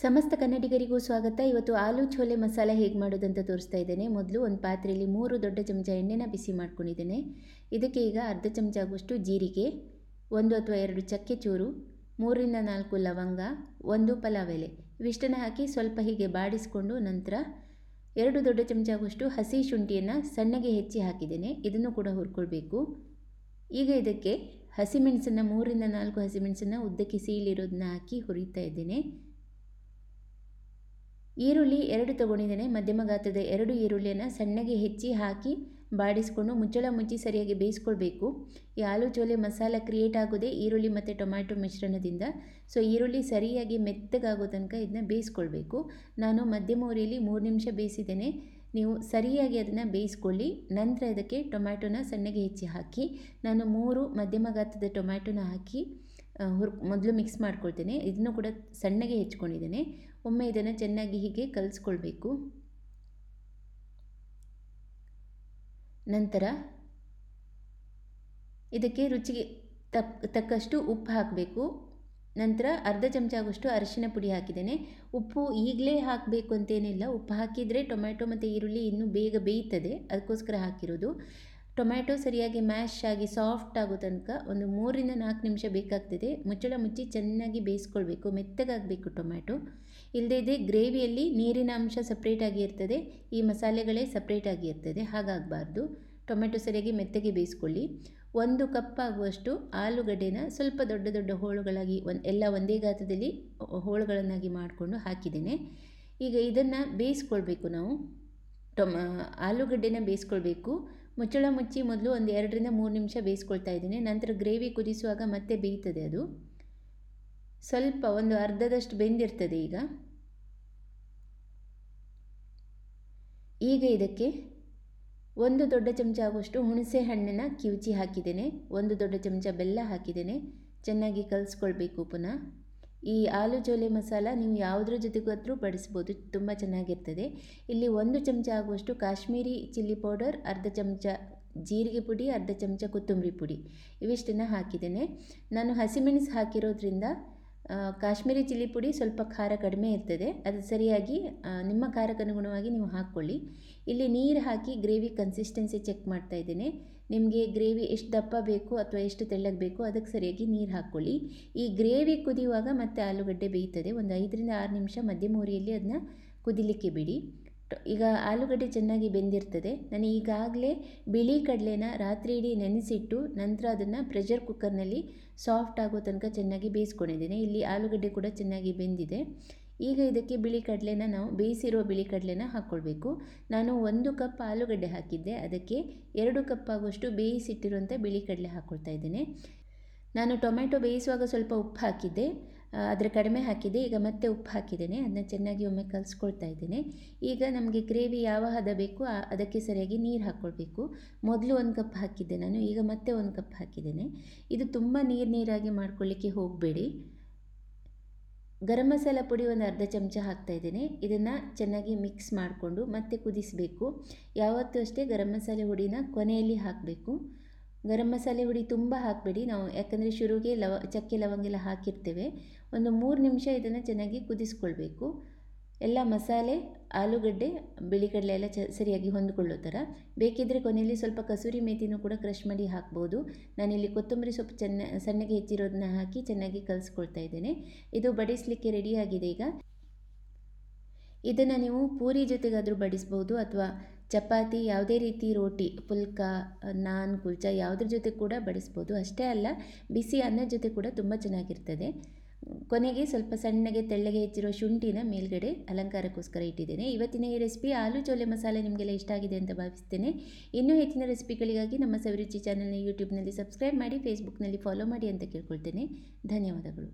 ಸಮಸ್ತ ಕನ್ನಡಿಗರಿಗೂ ಸ್ವಾಗತ ಇವತ್ತು ಆಲೂ ಛೋಲೆ ಮಸಾಲೆ ಹೇಗೆ ಮಾಡೋದಂತ ತೋರಿಸ್ತಾ ಇದ್ದೇನೆ ಮೊದಲು ಒಂದು ಪಾತ್ರೆಯಲ್ಲಿ ಮೂರು ದೊಡ್ಡ ಚಮಚ ಎಣ್ಣೆನ ಬಿಸಿ ಮಾಡ್ಕೊಂಡಿದ್ದೇನೆ ಇದಕ್ಕೆ ಈಗ ಅರ್ಧ ಚಮಚ ಆಗುವಷ್ಟು ಜೀರಿಗೆ ಒಂದು ಅಥವಾ ಎರಡು ಚಕ್ಕೆ ಚೂರು ಮೂರಿಂದ ನಾಲ್ಕು ಲವಂಗ ಒಂದು ಪಲಾವ್ ಎಲೆ ಇವಿಷ್ಟನ್ನು ಹಾಕಿ ಸ್ವಲ್ಪ ಹೀಗೆ ಬಾಡಿಸಿಕೊಂಡು ನಂತರ ಎರಡು ದೊಡ್ಡ ಚಮಚ ಆಗುವಷ್ಟು ಹಸಿ ಶುಂಠಿಯನ್ನು ಸಣ್ಣಗೆ ಹೆಚ್ಚಿ ಹಾಕಿದ್ದೇನೆ ಇದನ್ನು ಕೂಡ ಹುರ್ಕೊಳ್ಬೇಕು ಈಗ ಇದಕ್ಕೆ ಹಸಿಮೆಣಸನ್ನು ಮೂರಿಂದ ನಾಲ್ಕು ಹಸಿಮೆಣಸನ್ನು ಉದ್ದಕ್ಕೆ ಸೀಲಿರೋದನ್ನ ಹಾಕಿ ಹುರಿತಾ ಇದ್ದೇನೆ ಈರುಳ್ಳಿ ಎರಡು ತೊಗೊಂಡಿದ್ದೇನೆ ಮಧ್ಯಮ ಗಾತ್ರದ ಎರಡು ಈರುಳ್ಳಿಯನ್ನು ಸಣ್ಣಗೆ ಹೆಚ್ಚಿ ಹಾಕಿ ಬಾಡಿಸ್ಕೊಂಡು ಮುಚ್ಚಳ ಮುಚ್ಚಿ ಸರಿಯಾಗಿ ಬೇಯಿಸ್ಕೊಳ್ಬೇಕು ಈ ಆಲೂ ಚೋಲೆ ಮಸಾಲ ಕ್ರಿಯೇಟ್ ಆಗೋದೇ ಈರುಳ್ಳಿ ಮತ್ತು ಟೊಮ್ಯಾಟೊ ಮಿಶ್ರಣದಿಂದ ಸೊ ಈರುಳ್ಳಿ ಸರಿಯಾಗಿ ಮೆತ್ತಗಾಗೋ ತನಕ ಇದನ್ನ ಬೇಯಿಸ್ಕೊಳ್ಬೇಕು ನಾನು ಮಧ್ಯಮ ಉರಿಯಲ್ಲಿ ಮೂರು ನಿಮಿಷ ಬೇಯಿಸಿದ್ದೇನೆ ನೀವು ಸರಿಯಾಗಿ ಅದನ್ನು ಬೇಯಿಸ್ಕೊಳ್ಳಿ ನಂತರ ಅದಕ್ಕೆ ಟೊಮ್ಯಾಟೊನ ಸಣ್ಣಗೆ ಹೆಚ್ಚಿ ಹಾಕಿ ನಾನು ಮೂರು ಮಧ್ಯಮ ಗಾತ್ರದ ಟೊಮ್ಯಾಟೊನ ಹಾಕಿ ಹುರ್ ಮೊದಲು ಮಿಕ್ಸ್ ಮಾಡ್ಕೊಳ್ತೇನೆ ಇದನ್ನು ಕೂಡ ಸಣ್ಣಗೆ ಹೆಚ್ಕೊಂಡಿದ್ದೇನೆ ಒಮ್ಮೆ ಇದನ್ನು ಚೆನ್ನಾಗಿ ಹೀಗೆ ಕಲಿಸ್ಕೊಳ್ಬೇಕು ನಂತರ ಇದಕ್ಕೆ ರುಚಿಗೆ ತಕ್ಕಷ್ಟು ಉಪ್ಪು ಹಾಕಬೇಕು ನಂತರ ಅರ್ಧ ಚಮಚ ಆಗುವಷ್ಟು ಅರಿಶಿನ ಪುಡಿ ಹಾಕಿದ್ದೇನೆ ಉಪ್ಪು ಈಗಲೇ ಹಾಕಬೇಕು ಅಂತೇನಿಲ್ಲ ಉಪ್ಪು ಹಾಕಿದರೆ ಟೊಮ್ಯಾಟೊ ಮತ್ತು ಈರುಳ್ಳಿ ಇನ್ನೂ ಬೇಗ ಬೇಯ್ತದೆ ಅದಕ್ಕೋಸ್ಕರ ಹಾಕಿರೋದು ಟೊಮ್ಯಾಟೊ ಸರಿಯಾಗಿ ಮ್ಯಾಶ್ ಆಗಿ ಸಾಫ್ಟ್ ಆಗೋ ತನಕ ಒಂದು ಮೂರಿಂದ ನಾಲ್ಕು ನಿಮಿಷ ಬೇಕಾಗ್ತದೆ ಮುಚ್ಚಳ ಮುಚ್ಚಿ ಚೆನ್ನಾಗಿ ಬೇಯಿಸ್ಕೊಳ್ಬೇಕು ಮೆತ್ತಗಾಗಬೇಕು ಟೊಮ್ಯಾಟೊ ಇಲ್ಲದೇ ಗ್ರೇವಿಯಲ್ಲಿ ನೀರಿನ ಅಂಶ ಸಪ್ರೇಟಾಗಿ ಇರ್ತದೆ ಈ ಮಸಾಲೆಗಳೇ ಸಪ್ರೇಟಾಗಿ ಇರ್ತದೆ ಹಾಗಾಗಬಾರ್ದು ಟೊಮೆಟೊ ಸರಿಯಾಗಿ ಮೆತ್ತಗೆ ಬೇಯಿಸ್ಕೊಳ್ಳಿ ಒಂದು ಕಪ್ ಆಗುವಷ್ಟು ಆಲೂಗಡ್ಡೆನ ಸ್ವಲ್ಪ ದೊಡ್ಡ ದೊಡ್ಡ ಹೋಳುಗಳಾಗಿ ಒಂದು ಎಲ್ಲ ಒಂದೇ ಗಾತ್ರದಲ್ಲಿ ಹೋಳುಗಳನ್ನಾಗಿ ಮಾಡಿಕೊಂಡು ಹಾಕಿದ್ದೇನೆ ಈಗ ಇದನ್ನು ಬೇಯಿಸ್ಕೊಳ್ಬೇಕು ನಾವು ಟೊಮ ಆಲೂಗಡ್ಡೆನ ಬೇಯಿಸ್ಕೊಳ್ಬೇಕು ಮುಚ್ಚಳ ಮುಚ್ಚಿ ಮೊದಲು ಒಂದು ಎರಡರಿಂದ ಮೂರು ನಿಮಿಷ ಬೇಯಿಸ್ಕೊಳ್ತಾ ಇದ್ದೀನಿ ನಂತರ ಗ್ರೇವಿ ಕುದಿಸುವಾಗ ಮತ್ತೆ ಬೇಯ್ತದೆ ಅದು ಸ್ವಲ್ಪ ಒಂದು ಅರ್ಧದಷ್ಟು ಬೆಂದಿರ್ತದೆ ಈಗ ಈಗ ಇದಕ್ಕೆ ಒಂದು ದೊಡ್ಡ ಚಮಚ ಆಗುವಷ್ಟು ಹುಣಸೆ ಹಣ್ಣನ್ನು ಕಿವುಚಿ ಹಾಕಿದ್ದೇನೆ ಒಂದು ದೊಡ್ಡ ಚಮಚ ಬೆಲ್ಲ ಹಾಕಿದ್ದೇನೆ ಚೆನ್ನಾಗಿ ಕಲಿಸ್ಕೊಳ್ಬೇಕು ಪುನಃ ಈ ಆಲೂ ಜೋಲೆ ಮಸಾಲ ನೀವು ಯಾವುದ್ರ ಜೊತೆಗಾದರೂ ಬಡಿಸ್ಬೋದು ತುಂಬ ಚೆನ್ನಾಗಿರ್ತದೆ ಇಲ್ಲಿ ಒಂದು ಚಮಚ ಆಗುವಷ್ಟು ಕಾಶ್ಮೀರಿ ಚಿಲ್ಲಿ ಪೌಡರ್ ಅರ್ಧ ಚಮಚ ಜೀರಿಗೆ ಪುಡಿ ಅರ್ಧ ಚಮಚ ಕೊತ್ತಂಬರಿ ಪುಡಿ ಇವಿಷ್ಟನ್ನು ಹಾಕಿದ್ದೇನೆ ನಾನು ಹಸಿಮೆಣಸು ಹಾಕಿರೋದ್ರಿಂದ ಕಾಶ್ಮೀರಿ ಚಿಲ್ಲಿ ಪುಡಿ ಸ್ವಲ್ಪ ಖಾರ ಕಡಿಮೆ ಇರ್ತದೆ ಅದು ಸರಿಯಾಗಿ ನಿಮ್ಮ ಖಾರಕ್ಕನುಗುಣವಾಗಿ ನೀವು ಹಾಕ್ಕೊಳ್ಳಿ ಇಲ್ಲಿ ನೀರು ಹಾಕಿ ಗ್ರೇವಿ ಕನ್ಸಿಸ್ಟೆನ್ಸಿ ಚೆಕ್ ಮಾಡ್ತಾ ಇದ್ದೇನೆ ನಿಮಗೆ ಗ್ರೇವಿ ಎಷ್ಟು ದಪ್ಪ ಬೇಕು ಅಥವಾ ಎಷ್ಟು ತೆಳ್ಳಗೆ ಬೇಕು ಅದಕ್ಕೆ ಸರಿಯಾಗಿ ನೀರು ಹಾಕ್ಕೊಳ್ಳಿ ಈ ಗ್ರೇವಿ ಕುದಿಯುವಾಗ ಮತ್ತೆ ಆಲೂಗಡ್ಡೆ ಬೇಯ್ತದೆ ಒಂದು ಐದರಿಂದ ಆರು ನಿಮಿಷ ಮಧ್ಯಮ ಉರಿಯಲ್ಲಿ ಅದನ್ನ ಕುದಿಲಿಕ್ಕೆ ಬಿಡಿ ಈಗ ಆಲೂಗಡ್ಡೆ ಚೆನ್ನಾಗಿ ಬೆಂದಿರ್ತದೆ ನಾನು ಈಗಾಗಲೇ ಬಿಳಿ ಕಡಲೆನ ರಾತ್ರಿ ಇಡೀ ನೆನೆಸಿಟ್ಟು ನಂತರ ಅದನ್ನು ಪ್ರೆಷರ್ ಕುಕ್ಕರ್ನಲ್ಲಿ ಸಾಫ್ಟ್ ಆಗೋ ತನಕ ಚೆನ್ನಾಗಿ ಬೇಯಿಸ್ಕೊಂಡಿದ್ದೇನೆ ಇಲ್ಲಿ ಆಲೂಗಡ್ಡೆ ಕೂಡ ಚೆನ್ನಾಗಿ ಬೆಂದಿದೆ ಈಗ ಇದಕ್ಕೆ ಬಿಳಿ ಕಡಲೆನ ನಾವು ಬೇಯಿಸಿರೋ ಬಿಳಿ ಕಡಲೆನ ಹಾಕ್ಕೊಳ್ಬೇಕು ನಾನು ಒಂದು ಕಪ್ ಆಲೂಗಡ್ಡೆ ಹಾಕಿದ್ದೆ ಅದಕ್ಕೆ ಎರಡು ಕಪ್ ಆಗುವಷ್ಟು ಬೇಯಿಸಿಟ್ಟಿರುವಂಥ ಬಿಳಿ ಕಡಲೆ ಹಾಕ್ಕೊಳ್ತಾ ಇದ್ದೇನೆ ನಾನು ಟೊಮೆಟೊ ಬೇಯಿಸುವಾಗ ಸ್ವಲ್ಪ ಉಪ್ಪು ಹಾಕಿದ್ದೆ ಅದರ ಕಡಿಮೆ ಹಾಕಿದೆ ಈಗ ಮತ್ತೆ ಉಪ್ಪು ಹಾಕಿದ್ದೇನೆ ಅದನ್ನ ಚೆನ್ನಾಗಿ ಒಮ್ಮೆ ಕಲಿಸ್ಕೊಳ್ತಾ ಇದ್ದೇನೆ ಈಗ ನಮಗೆ ಗ್ರೇವಿ ಯಾವ ಹದ ಬೇಕು ಅದಕ್ಕೆ ಸರಿಯಾಗಿ ನೀರು ಹಾಕ್ಕೊಳ್ಬೇಕು ಮೊದಲು ಒಂದು ಕಪ್ ಹಾಕಿದ್ದೆ ನಾನು ಈಗ ಮತ್ತೆ ಒಂದು ಕಪ್ ಹಾಕಿದ್ದೇನೆ ಇದು ತುಂಬ ನೀರು ನೀರಾಗಿ ಮಾಡ್ಕೊಳ್ಳಿಕ್ಕೆ ಹೋಗಬೇಡಿ ಗರಂ ಮಸಾಲ ಪುಡಿ ಒಂದು ಅರ್ಧ ಚಮಚ ಹಾಕ್ತಾ ಇದ್ದೇನೆ ಇದನ್ನು ಚೆನ್ನಾಗಿ ಮಿಕ್ಸ್ ಮಾಡಿಕೊಂಡು ಮತ್ತೆ ಕುದಿಸಬೇಕು ಯಾವತ್ತೂ ಅಷ್ಟೇ ಗರಂ ಮಸಾಲೆ ಹುಡಿನ ಕೊನೆಯಲ್ಲಿ ಹಾಕಬೇಕು ಗರಂ ಮಸಾಲೆ ಹುಡಿ ತುಂಬ ಹಾಕಬೇಡಿ ನಾವು ಯಾಕಂದರೆ ಶುರುಗೆ ಲವ ಚಕ್ಕೆ ಲವಂಗ ಹಾಕಿರ್ತೇವೆ ಒಂದು ಮೂರು ನಿಮಿಷ ಇದನ್ನು ಚೆನ್ನಾಗಿ ಕುದಿಸ್ಕೊಳ್ಬೇಕು ಎಲ್ಲ ಮಸಾಲೆ ಆಲೂಗಡ್ಡೆ ಬಿಳಿ ಕಡಲೆ ಎಲ್ಲ ಚ ಸರಿಯಾಗಿ ಹೊಂದಿಕೊಳ್ಳೋ ಥರ ಬೇಕಿದ್ದರೆ ಕೊನೆಯಲ್ಲಿ ಸ್ವಲ್ಪ ಕಸೂರಿ ಮೇತಿನೂ ಕೂಡ ಕ್ರಷ್ ಮಾಡಿ ಹಾಕ್ಬೋದು ನಾನಿಲ್ಲಿ ಕೊತ್ತಂಬರಿ ಸೊಪ್ಪು ಚೆನ್ನ ಸಣ್ಣಗೆ ಹೆಚ್ಚಿರೋದನ್ನ ಹಾಕಿ ಚೆನ್ನಾಗಿ ಕಲಿಸ್ಕೊಳ್ತಾ ಇದ್ದೇನೆ ಇದು ಬಡಿಸಲಿಕ್ಕೆ ರೆಡಿಯಾಗಿದೆ ಈಗ ಇದನ್ನು ನೀವು ಪೂರಿ ಜೊತೆಗಾದರೂ ಬಡಿಸ್ಬೋದು ಅಥವಾ ಚಪಾತಿ ಯಾವುದೇ ರೀತಿ ರೋಟಿ ಪುಲ್ಕ ನಾನ್ ಕುಲ್ಚಾ ಯಾವುದ್ರ ಜೊತೆ ಕೂಡ ಬಡಿಸ್ಬೋದು ಅಷ್ಟೇ ಅಲ್ಲ ಬಿಸಿ ಅನ್ನದ ಜೊತೆ ಕೂಡ ತುಂಬ ಚೆನ್ನಾಗಿರ್ತದೆ ಕೊನೆಗೆ ಸ್ವಲ್ಪ ಸಣ್ಣಗೆ ತೆಳ್ಳಗೆ ಹೆಚ್ಚಿರೋ ಶುಂಠಿನ ಮೇಲ್ಗಡೆ ಅಲಂಕಾರಕ್ಕೋಸ್ಕರ ಇಟ್ಟಿದ್ದೇನೆ ಇವತ್ತಿನ ಈ ರೆಸಿಪಿ ಆಲೂ ಚೋಲೆ ಮಸಾಲೆ ನಿಮಗೆಲ್ಲ ಇಷ್ಟ ಆಗಿದೆ ಅಂತ ಭಾವಿಸ್ತೇನೆ ಇನ್ನೂ ಹೆಚ್ಚಿನ ರೆಸಿಪಿಗಳಿಗಾಗಿ ನಮ್ಮ ಸವಿರುಚಿ ಚಾನಲ್ನ ಯೂಟ್ಯೂಬ್ನಲ್ಲಿ ಸಬ್ಸ್ಕ್ರೈಬ್ ಮಾಡಿ ಫೇಸ್ಬುಕ್ನಲ್ಲಿ ಫಾಲೋ ಮಾಡಿ ಅಂತ ಕೇಳ್ಕೊಳ್ತೇನೆ ಧನ್ಯವಾದಗಳು